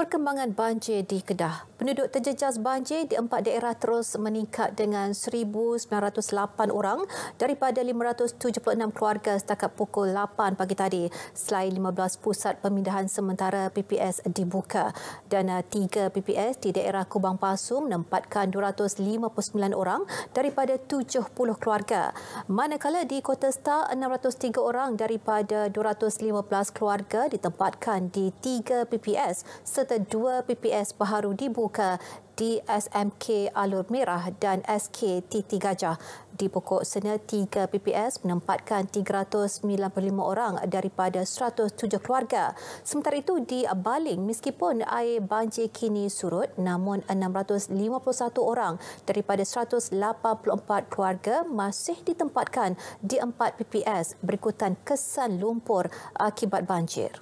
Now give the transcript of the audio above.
perkembangan banjir di Kedah. Penduduk terjejas banjir di empat daerah terus meningkat dengan 1,908 orang daripada 576 keluarga setakat pukul 8 pagi tadi selain 15 pusat pemindahan sementara PPS dibuka dan eh, tiga PPS di daerah Kubang Pasu menempatkan 259 orang daripada 70 keluarga. Manakala di Kota Star, 603 orang daripada 215 keluarga ditempatkan di tiga PPS serta dua PPS baharu dibuka membuka DSMK Alur Merah dan SK Titi Gajah di pokok sena 3 PPS menempatkan 395 orang daripada 107 keluarga. Sementara itu di Baling meskipun air banjir kini surut namun 651 orang daripada 184 keluarga masih ditempatkan di 4 PPS berikutan kesan lumpur akibat banjir.